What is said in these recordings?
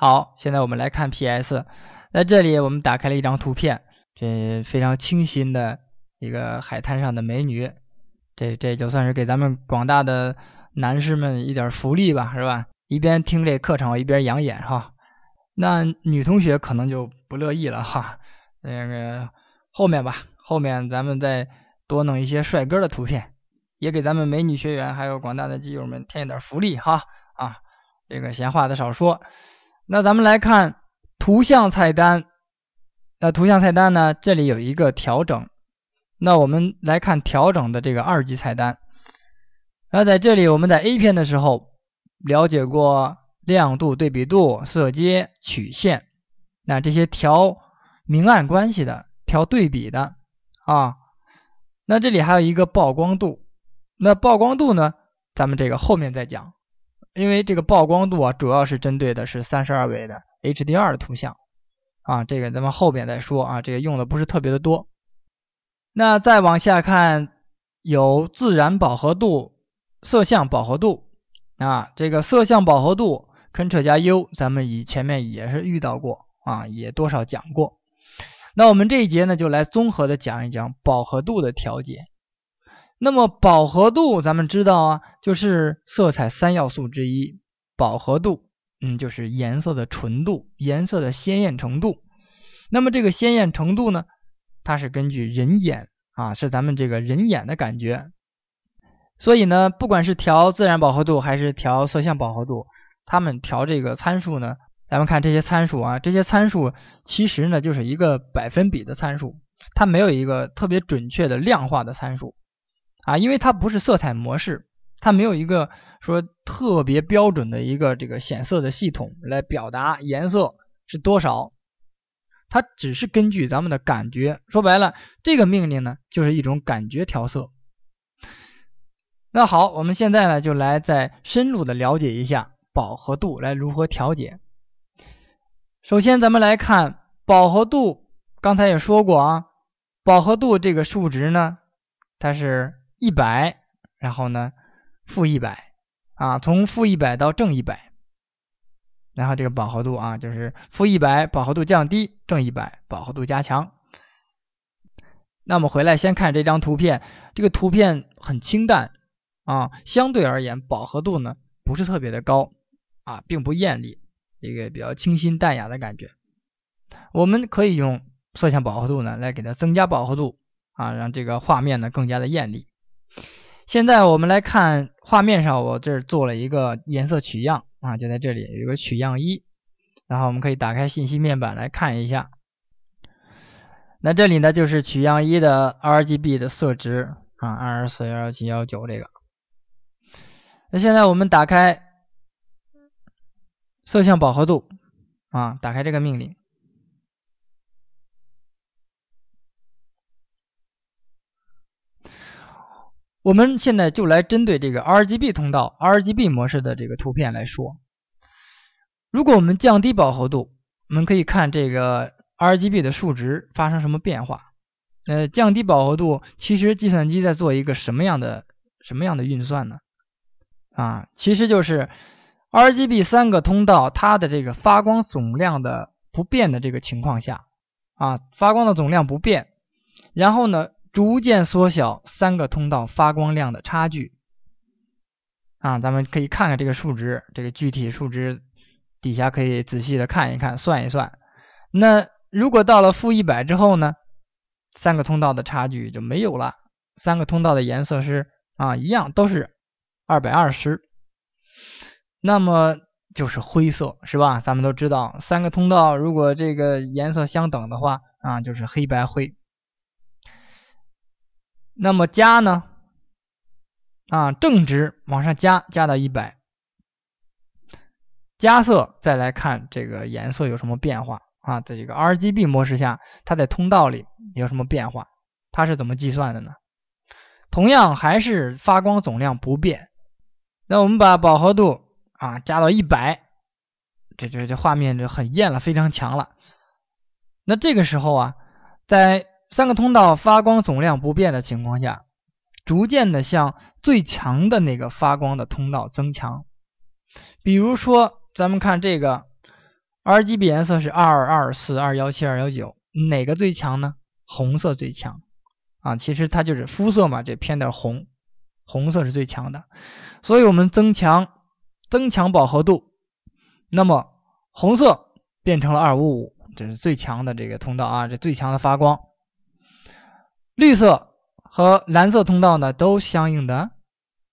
好，现在我们来看 PS。在这里我们打开了一张图片，这非常清新的一个海滩上的美女，这这就算是给咱们广大的男士们一点福利吧，是吧？一边听这课程，一边养眼哈。那女同学可能就不乐意了哈，那个后面吧，后面咱们再多弄一些帅哥的图片，也给咱们美女学员还有广大的基友们添一点福利哈。啊，这个闲话的少说。那咱们来看图像菜单，那图像菜单呢？这里有一个调整，那我们来看调整的这个二级菜单。那在这里我们在 A 片的时候了解过亮度、对比度、色阶、曲线，那这些调明暗关系的、调对比的啊。那这里还有一个曝光度，那曝光度呢？咱们这个后面再讲。因为这个曝光度啊，主要是针对的是三十二位的 HDR 的图像啊，这个咱们后边再说啊，这个用的不是特别的多。那再往下看，有自然饱和度、色相饱和度啊，这个色相饱和度 Ctrl 加 U，咱们以前面也是遇到过啊，也多少讲过。那我们这一节呢，就来综合的讲一讲饱和度的调节。那么饱和度，咱们知道啊，就是色彩三要素之一，饱和度，嗯，就是颜色的纯度，颜色的鲜艳程度。那么这个鲜艳程度呢，它是根据人眼啊，是咱们这个人眼的感觉。所以呢，不管是调自然饱和度还是调色相饱和度，他们调这个参数呢，咱们看这些参数啊，这些参数其实呢就是一个百分比的参数，它没有一个特别准确的量化的参数。啊，因为它不是色彩模式，它没有一个说特别标准的一个这个显色的系统来表达颜色是多少，它只是根据咱们的感觉。说白了，这个命令呢就是一种感觉调色。那好，我们现在呢就来再深入的了解一下饱和度来如何调节。首先，咱们来看饱和度，刚才也说过啊，饱和度这个数值呢，它是。一百，然后呢，负一百啊，从负一百到正一百，然后这个饱和度啊，就是负一百饱和度降低，正一百饱和度加强。那我们回来先看这张图片，这个图片很清淡啊，相对而言饱和度呢不是特别的高啊，并不艳丽，一个比较清新淡雅的感觉。我们可以用色相饱和度呢来给它增加饱和度啊，让这个画面呢更加的艳丽。现在我们来看画面上，我这儿做了一个颜色取样啊，就在这里有个取样一，然后我们可以打开信息面板来看一下。那这里呢就是取样一的 RGB 的色值啊，二四幺七幺九这个。那现在我们打开色相饱和度啊，打开这个命令。我们现在就来针对这个 RGB 通道、RGB 模式的这个图片来说。如果我们降低饱和度，我们可以看这个 RGB 的数值发生什么变化。呃，降低饱和度，其实计算机在做一个什么样的、什么样的运算呢？啊，其实就是 RGB 三个通道它的这个发光总量的不变的这个情况下，啊，发光的总量不变，然后呢？逐渐缩小三个通道发光量的差距啊，咱们可以看看这个数值，这个具体数值底下可以仔细的看一看，算一算。那如果到了负一百之后呢，三个通道的差距就没有了，三个通道的颜色是啊一样，都是二百二十，那么就是灰色，是吧？咱们都知道，三个通道如果这个颜色相等的话啊，就是黑白灰。那么加呢？啊，正值往上加，加到一百，加色再来看这个颜色有什么变化啊？在这个 RGB 模式下，它在通道里有什么变化？它是怎么计算的呢？同样还是发光总量不变。那我们把饱和度啊加到一百，这这这画面就很艳了，非常强了。那这个时候啊，在三个通道发光总量不变的情况下，逐渐的向最强的那个发光的通道增强。比如说，咱们看这个，R G B 颜色是二二四二幺七二幺九，哪个最强呢？红色最强啊！其实它就是肤色嘛，这偏点红，红色是最强的。所以我们增强，增强饱和度，那么红色变成了二五五，这是最强的这个通道啊，这最强的发光。绿色和蓝色通道呢，都相应的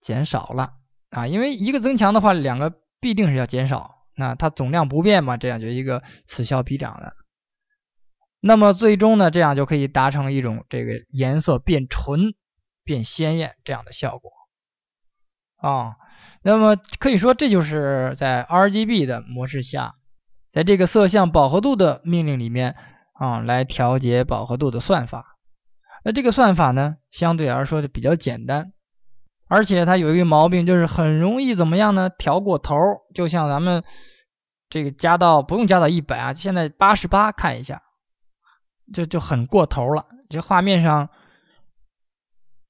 减少了啊，因为一个增强的话，两个必定是要减少，那它总量不变嘛，这样就一个此消彼长的。那么最终呢，这样就可以达成一种这个颜色变纯、变鲜艳这样的效果啊。那么可以说，这就是在 RGB 的模式下，在这个色相饱和度的命令里面啊，来调节饱和度的算法。那这个算法呢，相对而说就比较简单，而且它有一个毛病，就是很容易怎么样呢？调过头，就像咱们这个加到不用加到一百啊，现在八十八，看一下，就就很过头了。这画面上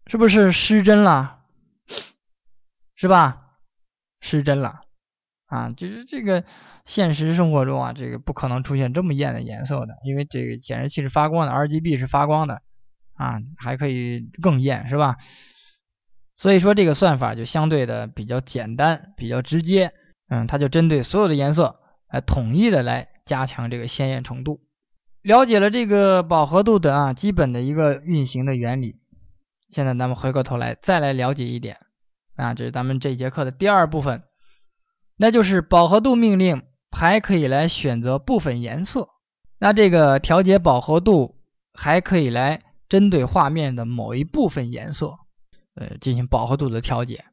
是不是失真了？是吧？失真了啊！就是这个现实生活中啊，这个不可能出现这么艳的颜色的，因为这个显示器是发光的，RGB 是发光的。啊，还可以更艳，是吧？所以说这个算法就相对的比较简单，比较直接。嗯，它就针对所有的颜色，来统一的来加强这个鲜艳程度。了解了这个饱和度的啊基本的一个运行的原理，现在咱们回过头来再来了解一点。啊，这是咱们这节课的第二部分，那就是饱和度命令还可以来选择部分颜色。那这个调节饱和度还可以来。针对画面的某一部分颜色，呃，进行饱和度的调节。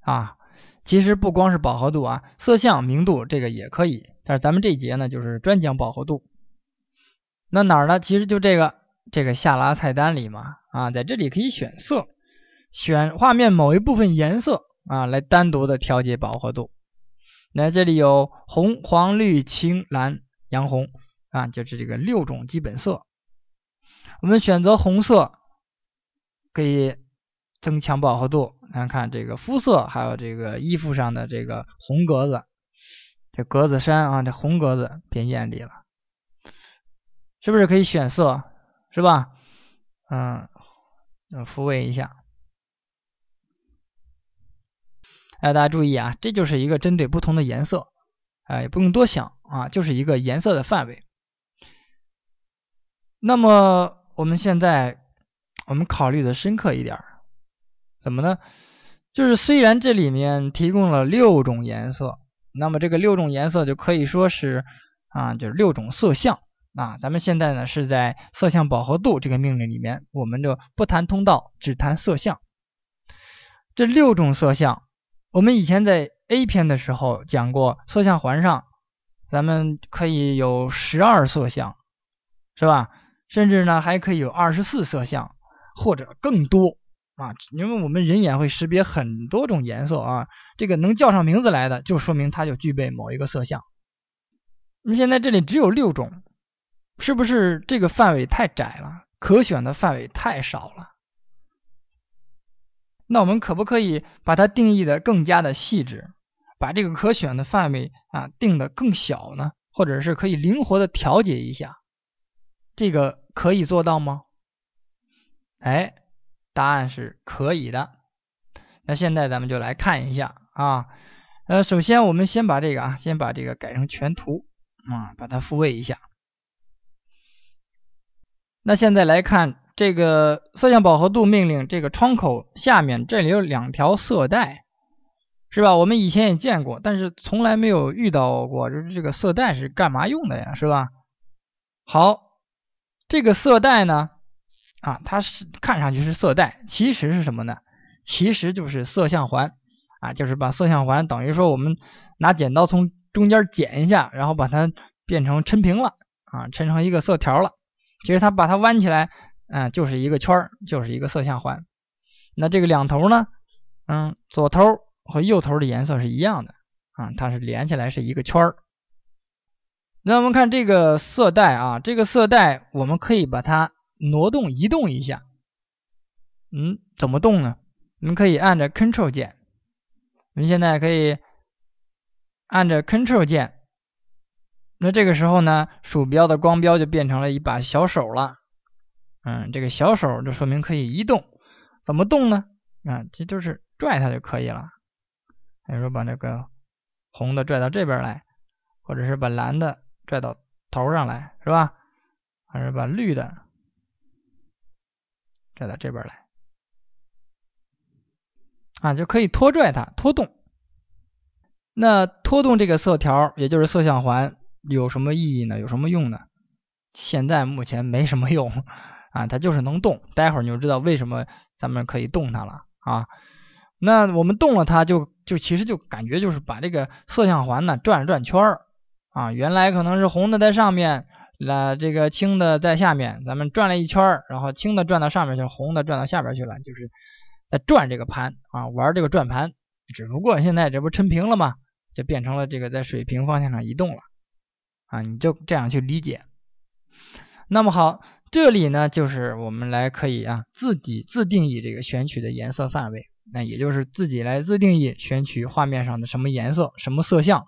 啊，其实不光是饱和度啊，色相、明度这个也可以。但是咱们这一节呢，就是专讲饱和度。那哪儿呢？其实就这个这个下拉菜单里嘛，啊，在这里可以选色，选画面某一部分颜色啊，来单独的调节饱和度。那这里有红、黄、绿、青、蓝、洋红啊，就是这个六种基本色。我们选择红色，可以增强饱和度。看看这个肤色，还有这个衣服上的这个红格子，这格子衫啊，这红格子变艳丽了，是不是可以选色？是吧？嗯，复位一下。哎，大家注意啊，这就是一个针对不同的颜色。哎，不用多想啊，就是一个颜色的范围。那么。我们现在，我们考虑的深刻一点，怎么呢？就是虽然这里面提供了六种颜色，那么这个六种颜色就可以说是，啊，就是六种色相啊。咱们现在呢是在色相饱和度这个命令里面，我们就不谈通道，只谈色相。这六种色相，我们以前在 A 片的时候讲过，色相环上，咱们可以有十二色相，是吧？甚至呢，还可以有二十四色相，或者更多啊，因为我们人眼会识别很多种颜色啊，这个能叫上名字来的，就说明它就具备某一个色相。那现在这里只有六种，是不是这个范围太窄了？可选的范围太少了？那我们可不可以把它定义的更加的细致，把这个可选的范围啊定的更小呢？或者是可以灵活的调节一下这个？可以做到吗？哎，答案是可以的。那现在咱们就来看一下啊，呃，首先我们先把这个啊，先把这个改成全图啊，把它复位一下。那现在来看这个色相饱和度命令这个窗口下面，这里有两条色带，是吧？我们以前也见过，但是从来没有遇到过，就是这个色带是干嘛用的呀，是吧？好。这个色带呢，啊，它是看上去是色带，其实是什么呢？其实就是色相环，啊，就是把色相环等于说我们拿剪刀从中间剪一下，然后把它变成抻平了，啊，抻成一个色条了。其实它把它弯起来，嗯，就是一个圈儿，就是一个色相环。那这个两头呢，嗯，左头和右头的颜色是一样的，啊，它是连起来是一个圈儿。那我们看这个色带啊，这个色带我们可以把它挪动、移动一下。嗯，怎么动呢？我们可以按着 c t r l 键。我们现在可以按着 c t r l 键。那这个时候呢，鼠标的光标就变成了一把小手了。嗯，这个小手就说明可以移动。怎么动呢？啊，这就是拽它就可以了。比如说把这个红的拽到这边来，或者是把蓝的。拽到头上来是吧？还是把绿的拽到这边来啊？就可以拖拽它，拖动。那拖动这个色条，也就是色相环，有什么意义呢？有什么用呢？现在目前没什么用啊，它就是能动。待会儿你就知道为什么咱们可以动它了啊。那我们动了它，就就其实就感觉就是把这个色相环呢转了转圈儿。啊，原来可能是红的在上面，那这个青的在下面，咱们转了一圈儿，然后青的转到上面去了，红的转到下边去了，就是在转这个盘啊，玩这个转盘。只不过现在这不抻平了吗？就变成了这个在水平方向上移动了啊，你就这样去理解。那么好，这里呢就是我们来可以啊自己自定义这个选取的颜色范围，那也就是自己来自定义选取画面上的什么颜色、什么色相。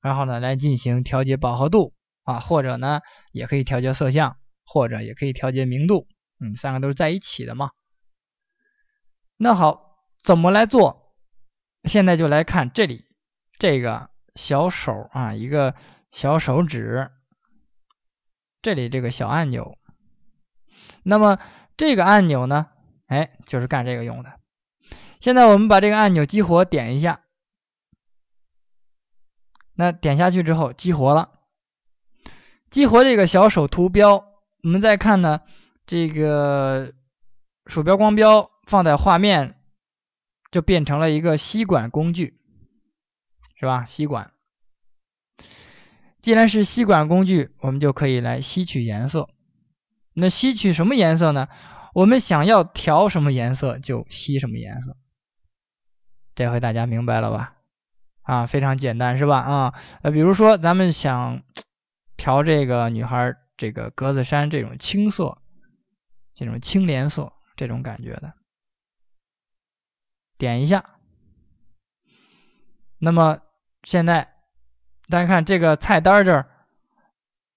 然后呢，来进行调节饱和度啊，或者呢，也可以调节色相，或者也可以调节明度，嗯，三个都是在一起的嘛。那好，怎么来做？现在就来看这里这个小手啊，一个小手指，这里这个小按钮。那么这个按钮呢，哎，就是干这个用的。现在我们把这个按钮激活，点一下。那点下去之后，激活了，激活这个小手图标，我们再看呢，这个鼠标光标放在画面，就变成了一个吸管工具，是吧？吸管。既然是吸管工具，我们就可以来吸取颜色。那吸取什么颜色呢？我们想要调什么颜色就吸什么颜色。这回大家明白了吧？啊，非常简单是吧？啊，呃，比如说咱们想调这个女孩这个格子衫这种青色，这种青莲色这种感觉的，点一下。那么现在大家看这个菜单这儿，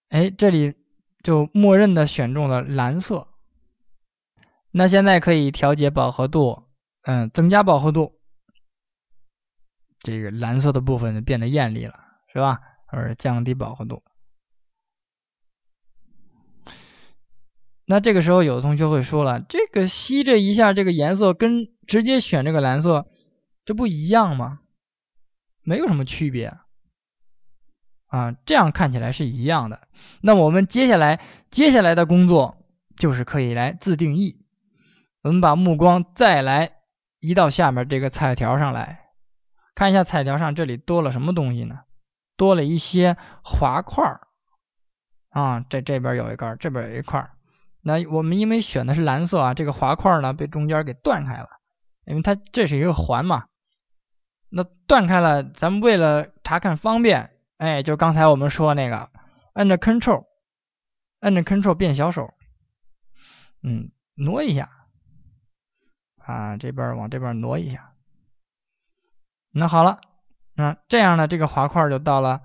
哎，这里就默认的选中了蓝色。那现在可以调节饱和度，嗯，增加饱和度。这个蓝色的部分变得艳丽了，是吧？而降低饱和度。那这个时候，有的同学会说了：“这个吸这一下，这个颜色跟直接选这个蓝色，这不一样吗？没有什么区别啊，这样看起来是一样的。”那我们接下来接下来的工作就是可以来自定义。我们把目光再来移到下面这个彩条上来。看一下彩条上这里多了什么东西呢？多了一些滑块儿啊，这这边有一根，这边有一块儿。那我们因为选的是蓝色啊，这个滑块儿呢被中间给断开了，因为它这是一个环嘛。那断开了，咱们为了查看方便，哎，就刚才我们说那个，按着 Control，按着 Control 变小手，嗯，挪一下啊，这边往这边挪一下。那好了，那这样呢？这个滑块就到了，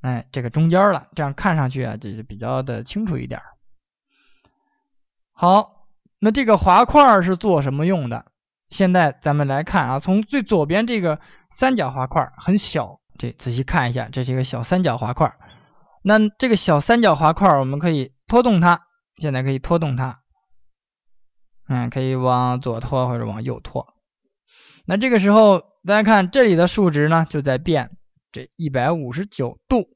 哎，这个中间了。这样看上去啊，就是比较的清楚一点。好，那这个滑块是做什么用的？现在咱们来看啊，从最左边这个三角滑块很小，这仔细看一下，这是一个小三角滑块。那这个小三角滑块，我们可以拖动它，现在可以拖动它，嗯，可以往左拖或者往右拖。那这个时候。大家看这里的数值呢，就在变，这一百五十九度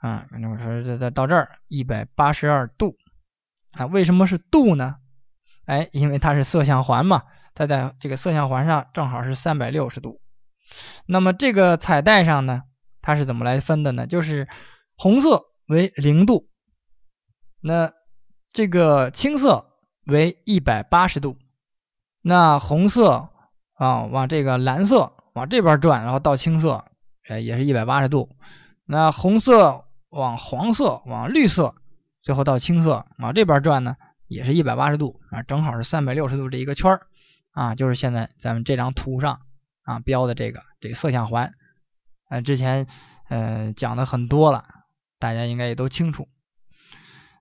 啊，反正我说这这到这儿一百八十二度啊，为什么是度呢？哎，因为它是色相环嘛，它在这个色相环上正好是三百六十度。那么这个彩带上呢，它是怎么来分的呢？就是红色为零度，那这个青色为一百八十度，那红色。啊，往这个蓝色往这边转，然后到青色，哎，也是一百八十度。那红色往黄色往绿色，最后到青色往这边转呢，也是一百八十度啊，正好是三百六十度这一个圈儿啊，就是现在咱们这张图上啊标的这个这个、色相环，呃，之前呃讲的很多了，大家应该也都清楚。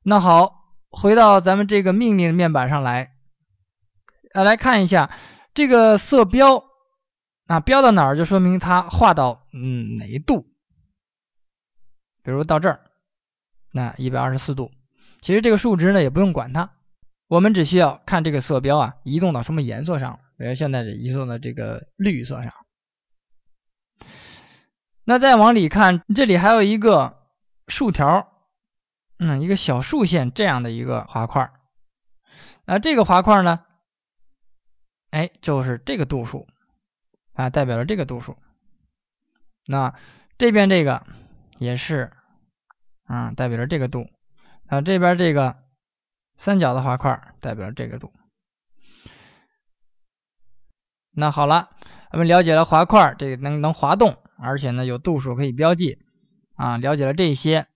那好，回到咱们这个命令面板上来，啊，来看一下。这个色标啊，标到哪儿就说明它画到嗯哪一度。比如到这儿，那一百二十四度。其实这个数值呢也不用管它，我们只需要看这个色标啊移动到什么颜色上比如现在这移动到这个绿色上。那再往里看，这里还有一个竖条，嗯，一个小竖线这样的一个滑块。那这个滑块呢？哎，就是这个度数啊，代表了这个度数。那这边这个也是啊，代表了这个度。那这边这个三角的滑块代表这个度。那好了，我们了解了滑块，这能能滑动，而且呢有度数可以标记啊。了解了这些，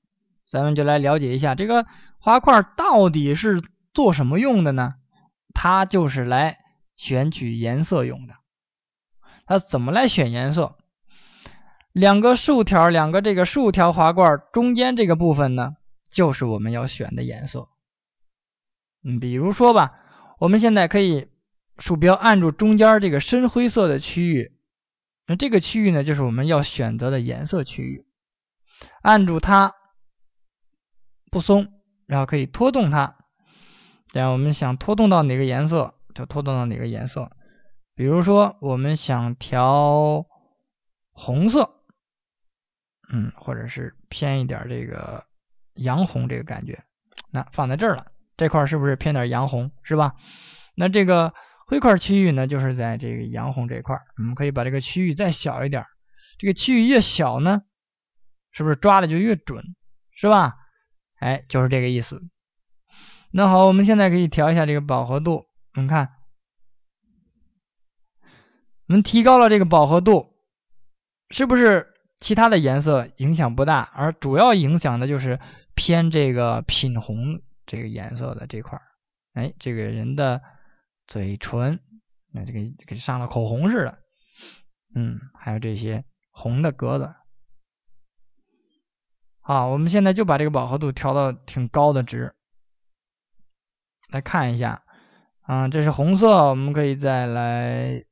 咱们就来了解一下这个滑块到底是做什么用的呢？它就是来。选取颜色用的，它怎么来选颜色？两个竖条，两个这个竖条滑块中间这个部分呢，就是我们要选的颜色。嗯，比如说吧，我们现在可以鼠标按住中间这个深灰色的区域，那这个区域呢，就是我们要选择的颜色区域。按住它不松，然后可以拖动它，这样我们想拖动到哪个颜色？就拖动到哪个颜色，比如说我们想调红色，嗯，或者是偏一点这个洋红这个感觉，那放在这儿了，这块是不是偏点洋红，是吧？那这个灰块区域呢，就是在这个洋红这一块，我们可以把这个区域再小一点，这个区域越小呢，是不是抓的就越准，是吧？哎，就是这个意思。那好，我们现在可以调一下这个饱和度。你看，我们提高了这个饱和度，是不是其他的颜色影响不大，而主要影响的就是偏这个品红这个颜色的这块儿？哎，这个人的嘴唇，那这个给上了口红似的。嗯，还有这些红的格子。好，我们现在就把这个饱和度调到挺高的值，来看一下。啊，这是红色，我们可以再来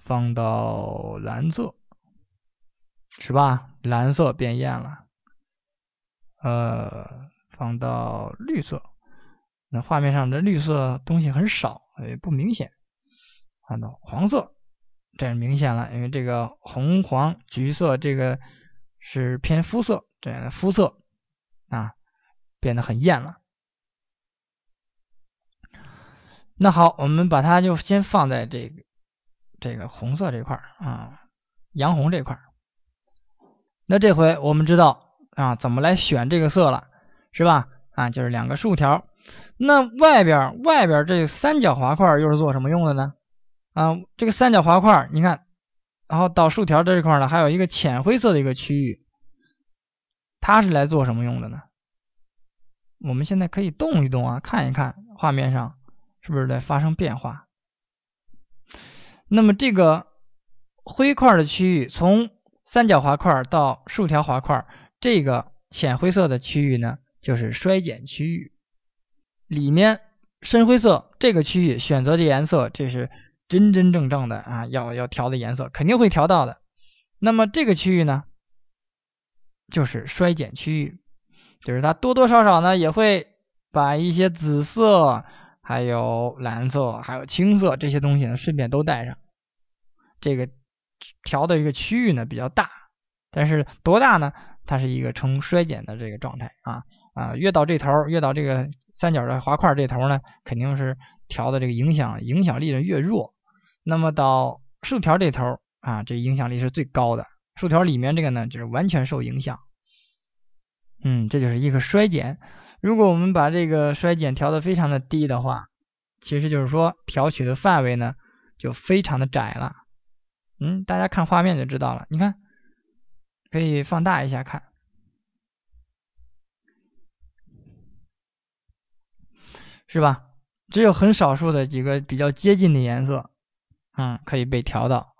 放到蓝色，是吧？蓝色变艳了，呃，放到绿色，那画面上的绿色东西很少，也不明显。看到黄色，这是明显了，因为这个红黄橘色这个是偏肤色，这样的肤色啊，变得很艳了。那好，我们把它就先放在这个这个红色这块儿啊，洋红这块儿。那这回我们知道啊，怎么来选这个色了，是吧？啊，就是两个竖条。那外边外边这三角滑块又是做什么用的呢？啊，这个三角滑块，你看，然后到竖条这这块呢，还有一个浅灰色的一个区域，它是来做什么用的呢？我们现在可以动一动啊，看一看画面上。是不是在发生变化？那么这个灰块的区域，从三角滑块到竖条滑块，这个浅灰色的区域呢，就是衰减区域。里面深灰色这个区域选择的颜色，这是真真正正的啊，要要调的颜色，肯定会调到的。那么这个区域呢，就是衰减区域，就是它多多少少呢，也会把一些紫色。还有蓝色，还有青色这些东西呢，顺便都带上。这个调的一个区域呢比较大，但是多大呢？它是一个呈衰减的这个状态啊啊，越到这头，越到这个三角的滑块这头呢，肯定是调的这个影响影响力呢越弱。那么到竖条这头啊，这影响力是最高的。竖条里面这个呢，就是完全受影响。嗯，这就是一个衰减。如果我们把这个衰减调的非常的低的话，其实就是说调取的范围呢就非常的窄了。嗯，大家看画面就知道了。你看，可以放大一下看，是吧？只有很少数的几个比较接近的颜色，嗯，可以被调到。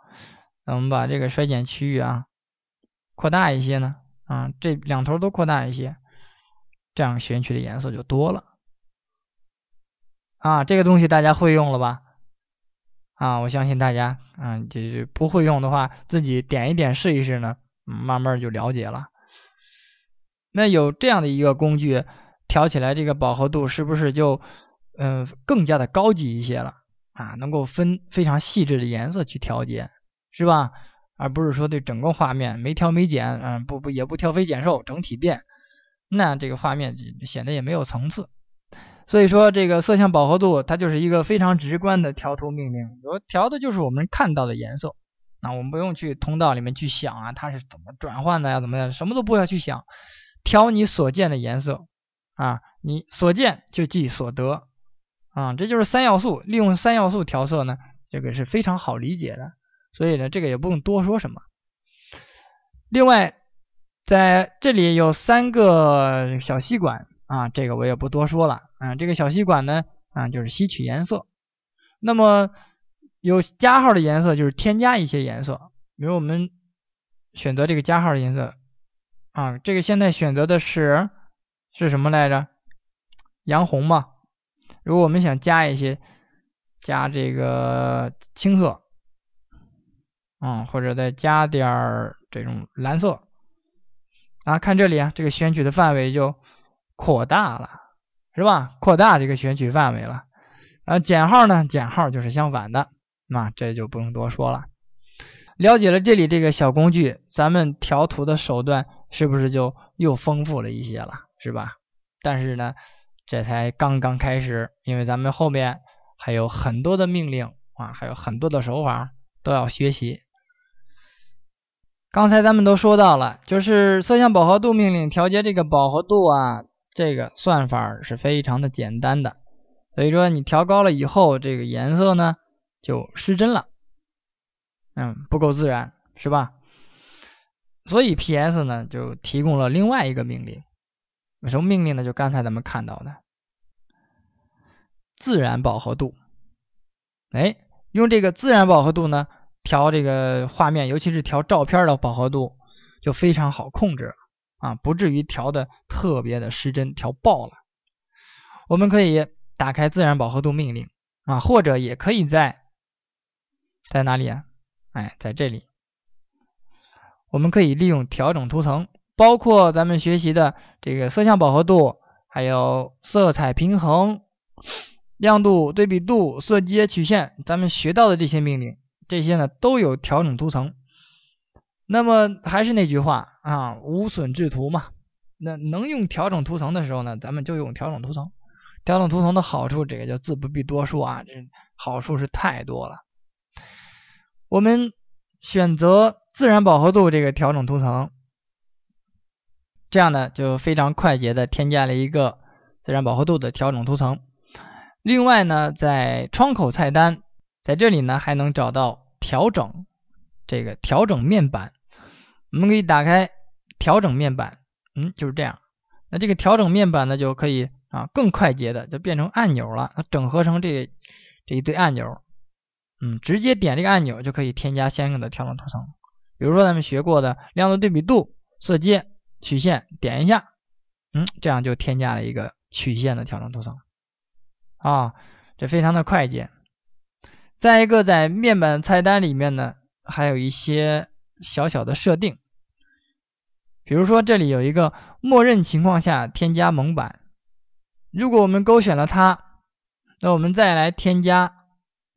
那我们把这个衰减区域啊扩大一些呢，啊，这两头都扩大一些。这样选取的颜色就多了啊！这个东西大家会用了吧？啊，我相信大家，嗯，就是不会用的话，自己点一点试一试呢，慢慢就了解了。那有这样的一个工具，调起来这个饱和度是不是就，嗯，更加的高级一些了啊？能够分非常细致的颜色去调节，是吧？而不是说对整个画面没调没减，嗯，不不也不挑肥拣瘦，整体变。那这个画面显得也没有层次，所以说这个色相饱和度它就是一个非常直观的调图命令，我调的就是我们看到的颜色。那我们不用去通道里面去想啊，它是怎么转换的，呀，怎么样，什么都不要去想，调你所见的颜色，啊，你所见就即所得，啊，这就是三要素，利用三要素调色呢，这个是非常好理解的，所以呢，这个也不用多说什么。另外。在这里有三个小吸管啊，这个我也不多说了啊。这个小吸管呢，啊，就是吸取颜色。那么有加号的颜色就是添加一些颜色，比如我们选择这个加号的颜色啊，这个现在选择的是是什么来着？洋红嘛。如果我们想加一些，加这个青色嗯，或者再加点儿这种蓝色。啊，看这里啊，这个选取的范围就扩大了，是吧？扩大这个选取范围了。啊，减号呢？减号就是相反的，那这就不用多说了。了解了这里这个小工具，咱们调图的手段是不是就又丰富了一些了，是吧？但是呢，这才刚刚开始，因为咱们后面还有很多的命令啊，还有很多的手法都要学习。刚才咱们都说到了，就是色相饱和度命令调节这个饱和度啊，这个算法是非常的简单的，所以说你调高了以后，这个颜色呢就失真了，嗯，不够自然，是吧？所以 PS 呢就提供了另外一个命令，什么命令呢？就刚才咱们看到的自然饱和度，哎，用这个自然饱和度呢。调这个画面，尤其是调照片的饱和度，就非常好控制啊，不至于调的特别的失真，调爆了。我们可以打开自然饱和度命令啊，或者也可以在在哪里啊？哎，在这里，我们可以利用调整图层，包括咱们学习的这个色相饱和度，还有色彩平衡、亮度、对比度、色阶曲线，咱们学到的这些命令。这些呢都有调整图层。那么还是那句话啊，无损制图嘛。那能用调整图层的时候呢，咱们就用调整图层。调整图层的好处，这个就自不必多说啊，这好处是太多了。我们选择自然饱和度这个调整图层，这样呢就非常快捷的添加了一个自然饱和度的调整图层。另外呢，在窗口菜单。在这里呢，还能找到调整这个调整面板，我们可以打开调整面板，嗯，就是这样。那这个调整面板呢，就可以啊更快捷的就变成按钮了，它整合成这这一堆按钮，嗯，直接点这个按钮就可以添加相应的调整图层。比如说咱们学过的亮度、对比度、色阶、曲线，点一下，嗯，这样就添加了一个曲线的调整图层，啊，这非常的快捷。再一个，在面板菜单里面呢，还有一些小小的设定，比如说这里有一个默认情况下添加蒙版，如果我们勾选了它，那我们再来添加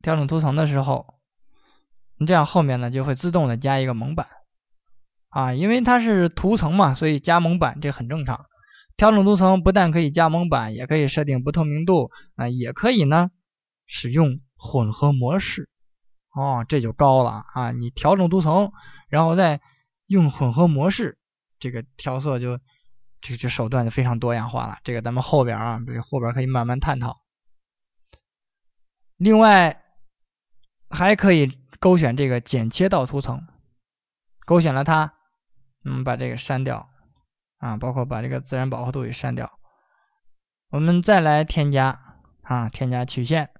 调整图层的时候，你这样后面呢就会自动的加一个蒙版啊，因为它是图层嘛，所以加蒙版这很正常。调整图层不但可以加蒙版，也可以设定不透明度啊，也可以呢使用。混合模式，哦，这就高了啊！你调整图层，然后再用混合模式，这个调色就这这手段就非常多样化了。这个咱们后边啊，这后边可以慢慢探讨。另外，还可以勾选这个剪切到图层，勾选了它，我们把这个删掉啊，包括把这个自然饱和度也删掉。我们再来添加啊，添加曲线。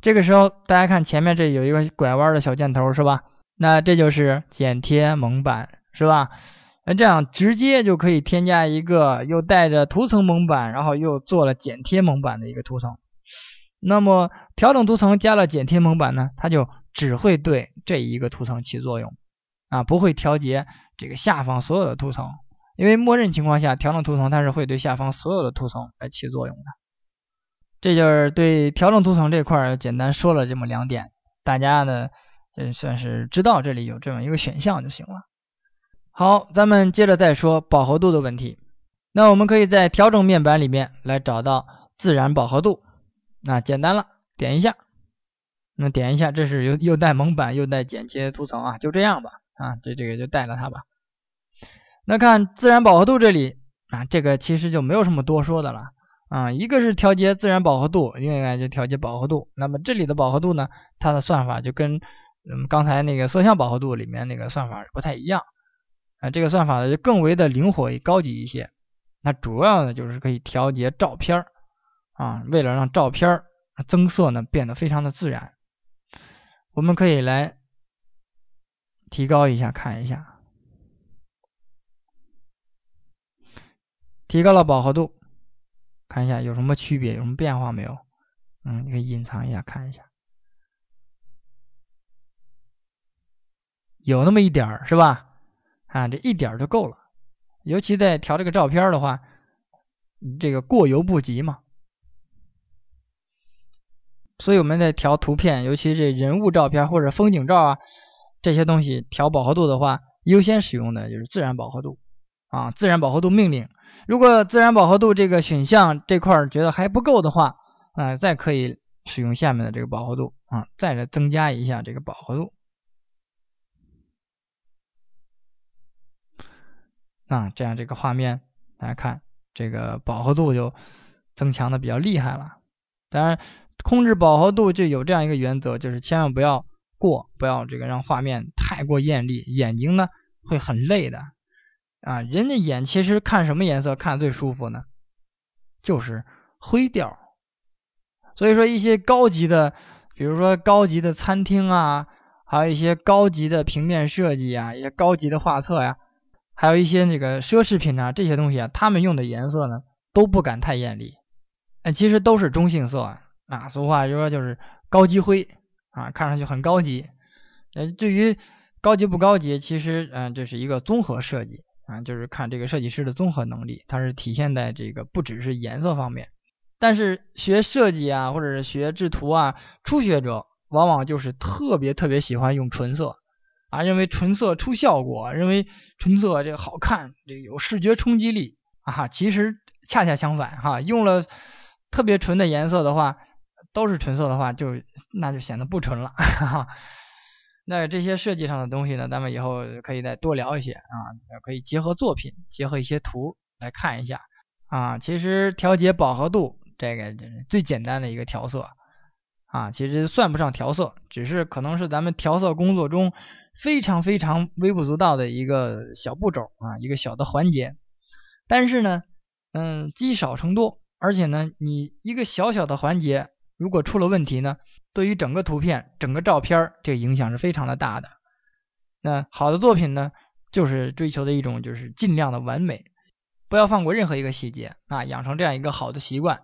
这个时候，大家看前面这有一个拐弯的小箭头，是吧？那这就是剪贴蒙版，是吧？那这样直接就可以添加一个又带着图层蒙版，然后又做了剪贴蒙版的一个图层。那么调整图层加了剪贴蒙版呢，它就只会对这一个图层起作用，啊，不会调节这个下方所有的图层，因为默认情况下调整图层它是会对下方所有的图层来起作用的。这就是对调整图层这块儿简单说了这么两点，大家呢就算是知道这里有这么一个选项就行了。好，咱们接着再说饱和度的问题。那我们可以在调整面板里面来找到自然饱和度，那简单了，点一下，那点一下，这是又又带蒙版又带剪切图层啊，就这样吧，啊，这这个就带了它吧。那看自然饱和度这里啊，这个其实就没有什么多说的了。啊，一个是调节自然饱和度，另外一个就调节饱和度。那么这里的饱和度呢，它的算法就跟嗯刚才那个色相饱和度里面那个算法不太一样啊。这个算法呢就更为的灵活、高级一些。那主要呢就是可以调节照片啊，为了让照片增色呢变得非常的自然。我们可以来提高一下，看一下，提高了饱和度。看一下有什么区别，有什么变化没有？嗯，你可以隐藏一下，看一下，有那么一点儿是吧？啊，这一点儿就够了。尤其在调这个照片的话，这个过犹不及嘛。所以我们在调图片，尤其是人物照片或者风景照啊，这些东西调饱和度的话，优先使用的就是自然饱和度啊，自然饱和度命令。如果自然饱和度这个选项这块儿觉得还不够的话，啊，再可以使用下面的这个饱和度啊，再来增加一下这个饱和度啊，这样这个画面大家看，这个饱和度就增强的比较厉害了。当然，控制饱和度就有这样一个原则，就是千万不要过，不要这个让画面太过艳丽，眼睛呢会很累的。啊，人家眼其实看什么颜色看最舒服呢？就是灰调。所以说一些高级的，比如说高级的餐厅啊，还有一些高级的平面设计啊，一些高级的画册呀，还有一些那个奢侈品啊，这些东西啊，他们用的颜色呢都不敢太艳丽。嗯，其实都是中性色啊。俗话就说就是高级灰啊，看上去很高级。嗯，至于高级不高级，其实嗯，这是一个综合设计。啊，就是看这个设计师的综合能力，它是体现在这个不只是颜色方面。但是学设计啊，或者是学制图啊，初学者往往就是特别特别喜欢用纯色，啊，认为纯色出效果，认为纯色这个好看，这有视觉冲击力啊。其实恰恰相反，哈，用了特别纯的颜色的话，都是纯色的话，就那就显得不纯了，哈哈。那这些设计上的东西呢，咱们以后可以再多聊一些啊，可以结合作品，结合一些图来看一下啊。其实调节饱和度这个最简单的一个调色啊，其实算不上调色，只是可能是咱们调色工作中非常非常微不足道的一个小步骤啊，一个小的环节。但是呢，嗯，积少成多，而且呢，你一个小小的环节如果出了问题呢？对于整个图片、整个照片这个影响是非常的大的。那好的作品呢，就是追求的一种，就是尽量的完美，不要放过任何一个细节啊，养成这样一个好的习惯。